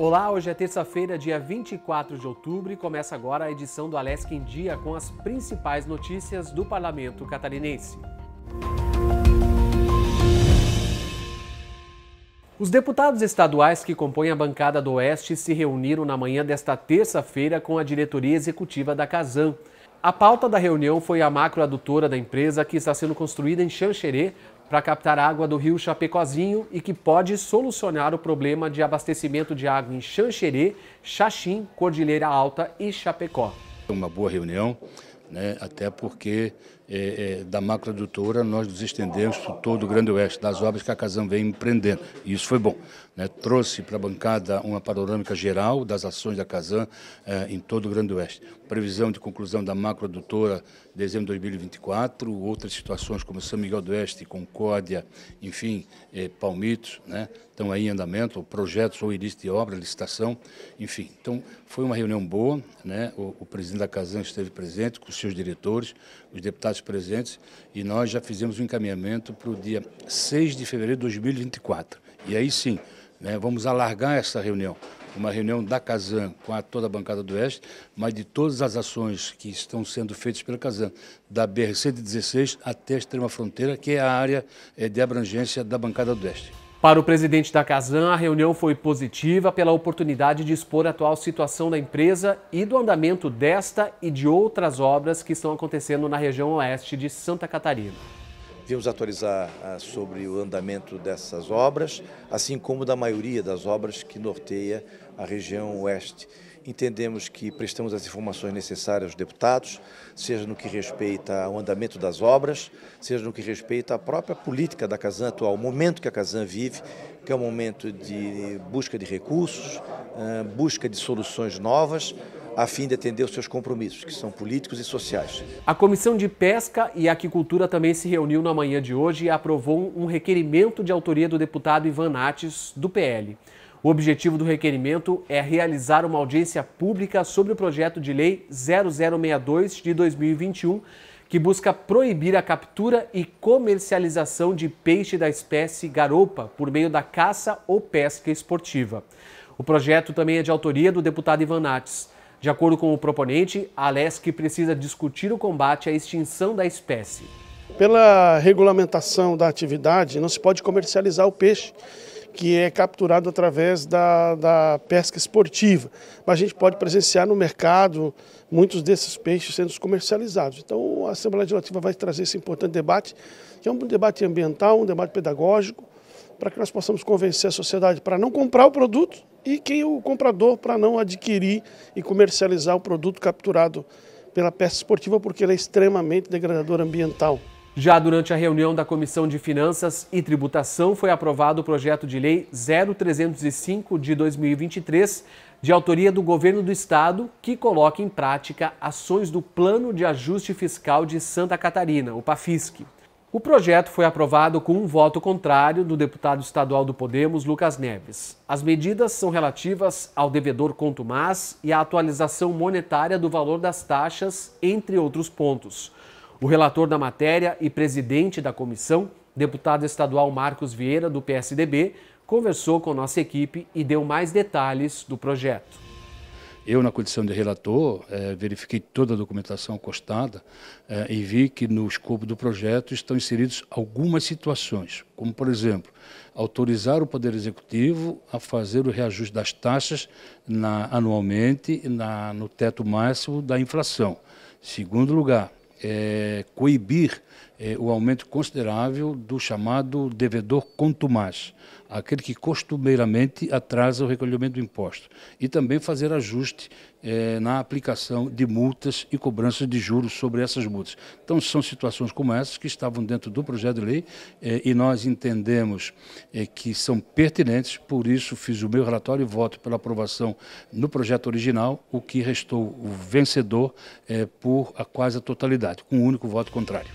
Olá, hoje é terça-feira, dia 24 de outubro, e começa agora a edição do Alesc em Dia com as principais notícias do parlamento catarinense. Os deputados estaduais que compõem a bancada do Oeste se reuniram na manhã desta terça-feira com a diretoria executiva da Casam. A pauta da reunião foi a macroadutora da empresa que está sendo construída em Xanxerê para captar água do rio Chapecozinho e que pode solucionar o problema de abastecimento de água em Xanxerê, Xaxim, Cordilheira Alta e Chapecó. Uma boa reunião, né, até porque é, é, da macrodutora nós nos estendemos por todo o Grande Oeste, das obras que a Casam vem empreendendo. E isso foi bom. Né? Trouxe para a bancada uma panorâmica geral das ações da Casam é, em todo o Grande Oeste. Previsão de conclusão da em dezembro de 2024, outras situações como São Miguel do Oeste, Concórdia, enfim, é, Palmitos, né? estão aí em andamento, projetos ou início de obra, licitação, enfim. Então, foi uma reunião boa, né? o, o presidente da Casam esteve presente, com os seus diretores, os deputados presentes e nós já fizemos um encaminhamento para o dia 6 de fevereiro de 2024. E aí sim, né, vamos alargar essa reunião, uma reunião da Casan com a, toda a bancada do Oeste, mas de todas as ações que estão sendo feitas pela Casan, da BRC de 16 até a extrema fronteira, que é a área eh, de abrangência da bancada do Oeste. Para o presidente da Casan, a reunião foi positiva pela oportunidade de expor a atual situação da empresa e do andamento desta e de outras obras que estão acontecendo na região oeste de Santa Catarina. Vimos atualizar ah, sobre o andamento dessas obras, assim como da maioria das obras que norteia a região oeste. Entendemos que prestamos as informações necessárias aos deputados, seja no que respeita ao andamento das obras, seja no que respeita à própria política da Casan atual, o momento que a Casan vive, que é um momento de busca de recursos, eh, busca de soluções novas, a fim de atender os seus compromissos, que são políticos e sociais. A Comissão de Pesca e Aquicultura também se reuniu na manhã de hoje e aprovou um requerimento de autoria do deputado Ivan Nates, do PL. O objetivo do requerimento é realizar uma audiência pública sobre o projeto de lei 0062 de 2021, que busca proibir a captura e comercialização de peixe da espécie garopa por meio da caça ou pesca esportiva. O projeto também é de autoria do deputado Ivan Nates. De acordo com o proponente, a Alesc precisa discutir o combate à extinção da espécie. Pela regulamentação da atividade, não se pode comercializar o peixe que é capturado através da, da pesca esportiva. Mas a gente pode presenciar no mercado muitos desses peixes sendo comercializados. Então a Assembleia Legislativa vai trazer esse importante debate, que é um debate ambiental, um debate pedagógico, para que nós possamos convencer a sociedade para não comprar o produto e quem o comprador para não adquirir e comercializar o produto capturado pela pesca esportiva, porque ele é extremamente degradador ambiental. Já durante a reunião da Comissão de Finanças e Tributação, foi aprovado o projeto de lei 0305 de 2023, de autoria do governo do estado, que coloca em prática ações do Plano de Ajuste Fiscal de Santa Catarina, o PAFISC. O projeto foi aprovado com um voto contrário do deputado estadual do Podemos, Lucas Neves. As medidas são relativas ao devedor contumaz e à atualização monetária do valor das taxas, entre outros pontos. O relator da matéria e presidente da comissão, deputado estadual Marcos Vieira, do PSDB, conversou com nossa equipe e deu mais detalhes do projeto. Eu, na condição de relator, eh, verifiquei toda a documentação constada eh, e vi que no escopo do projeto estão inseridos algumas situações, como, por exemplo, autorizar o Poder Executivo a fazer o reajuste das taxas na, anualmente na, no teto máximo da inflação. Segundo lugar, é, coibir eh, o aumento considerável do chamado devedor contumaz, aquele que costumeiramente atrasa o recolhimento do imposto, e também fazer ajuste eh, na aplicação de multas e cobranças de juros sobre essas multas. Então, são situações como essas que estavam dentro do projeto de lei eh, e nós entendemos que são pertinentes, por isso fiz o meu relatório e voto pela aprovação no projeto original, o que restou o vencedor por a quase a totalidade, com um único voto contrário.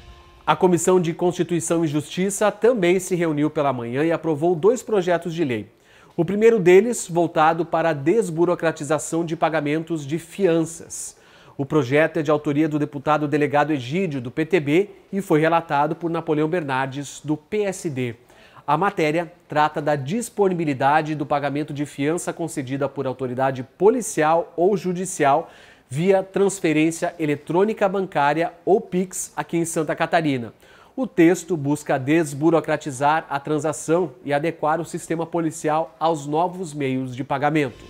A Comissão de Constituição e Justiça também se reuniu pela manhã e aprovou dois projetos de lei. O primeiro deles voltado para a desburocratização de pagamentos de fianças. O projeto é de autoria do deputado delegado Egídio, do PTB, e foi relatado por Napoleão Bernardes, do PSD. A matéria trata da disponibilidade do pagamento de fiança concedida por autoridade policial ou judicial via transferência eletrônica bancária ou PIX aqui em Santa Catarina. O texto busca desburocratizar a transação e adequar o sistema policial aos novos meios de pagamento.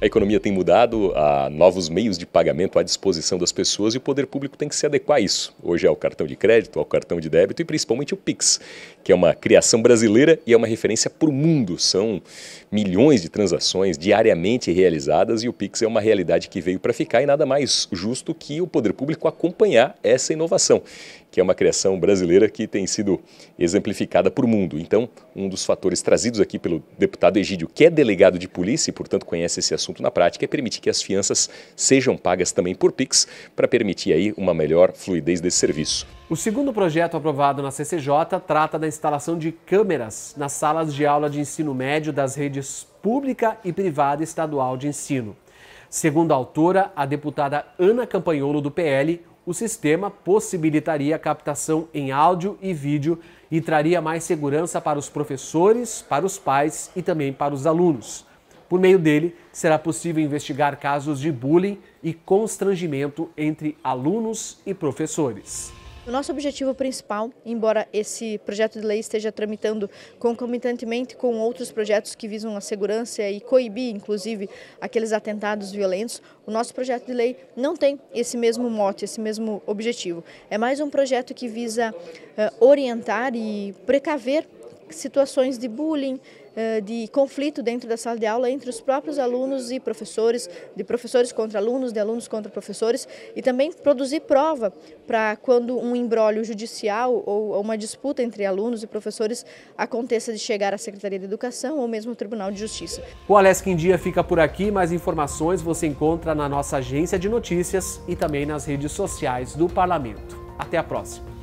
A economia tem mudado, há novos meios de pagamento à disposição das pessoas e o poder público tem que se adequar a isso. Hoje é o cartão de crédito, ao é cartão de débito e principalmente o Pix, que é uma criação brasileira e é uma referência para o mundo. São milhões de transações diariamente realizadas e o Pix é uma realidade que veio para ficar e nada mais justo que o poder público acompanhar essa inovação que é uma criação brasileira que tem sido exemplificada para o mundo. Então, um dos fatores trazidos aqui pelo deputado Egídio, que é delegado de polícia e, portanto, conhece esse assunto na prática, é permitir que as fianças sejam pagas também por Pix, para permitir aí uma melhor fluidez desse serviço. O segundo projeto aprovado na CCJ trata da instalação de câmeras nas salas de aula de ensino médio das redes pública e privada estadual de ensino. Segundo a autora, a deputada Ana Campanholo do PL, o sistema possibilitaria a captação em áudio e vídeo e traria mais segurança para os professores, para os pais e também para os alunos. Por meio dele, será possível investigar casos de bullying e constrangimento entre alunos e professores. O nosso objetivo principal, embora esse projeto de lei esteja tramitando concomitantemente com outros projetos que visam a segurança e coibir, inclusive, aqueles atentados violentos, o nosso projeto de lei não tem esse mesmo mote, esse mesmo objetivo. É mais um projeto que visa eh, orientar e precaver situações de bullying, eh, de conflito dentro da sala de aula entre os próprios alunos e professores, de professores contra alunos, de alunos contra professores, e também produzir prova para quando um embrólio judicial ou uma disputa entre alunos e professores aconteça de chegar à Secretaria de Educação ou mesmo ao Tribunal de Justiça. O Alesc em Dia fica por aqui, mais informações você encontra na nossa agência de notícias e também nas redes sociais do Parlamento. Até a próxima!